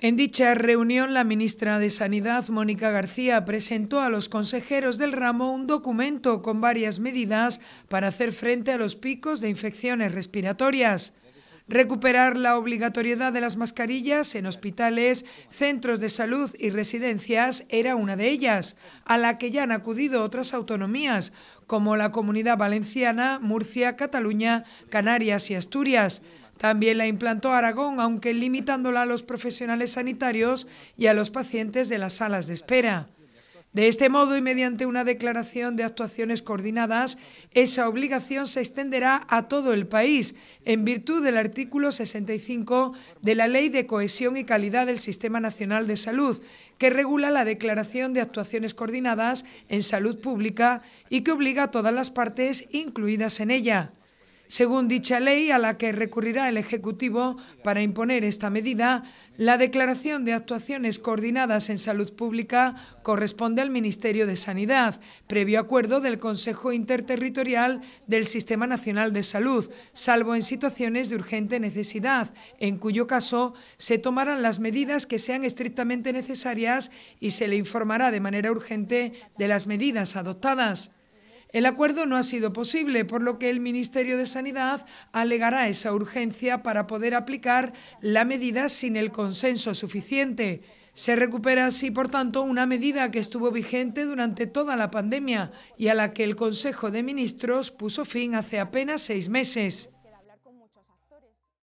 En dicha reunión, la ministra de Sanidad, Mónica García, presentó a los consejeros del ramo un documento con varias medidas para hacer frente a los picos de infecciones respiratorias recuperar la obligatoriedad de las mascarillas en hospitales, centros de salud y residencias era una de ellas, a la que ya han acudido otras autonomías, como la Comunidad Valenciana, Murcia, Cataluña, Canarias y Asturias. También la implantó Aragón, aunque limitándola a los profesionales sanitarios y a los pacientes de las salas de espera. De este modo y mediante una declaración de actuaciones coordinadas, esa obligación se extenderá a todo el país en virtud del artículo 65 de la Ley de Cohesión y Calidad del Sistema Nacional de Salud, que regula la declaración de actuaciones coordinadas en salud pública y que obliga a todas las partes incluidas en ella según dicha ley, a la que recurrirá el Ejecutivo para imponer esta medida, la declaración de actuaciones coordinadas en salud pública corresponde al Ministerio de Sanidad, previo acuerdo del Consejo Interterritorial del Sistema Nacional de Salud, salvo en situaciones de urgente necesidad, en cuyo caso se tomarán las medidas que sean estrictamente necesarias y se le informará de manera urgente de las medidas adoptadas. El acuerdo no ha sido posible, por lo que el Ministerio de Sanidad alegará esa urgencia para poder aplicar la medida sin el consenso suficiente. Se recupera así, por tanto, una medida que estuvo vigente durante toda la pandemia y a la que el Consejo de Ministros puso fin hace apenas seis meses.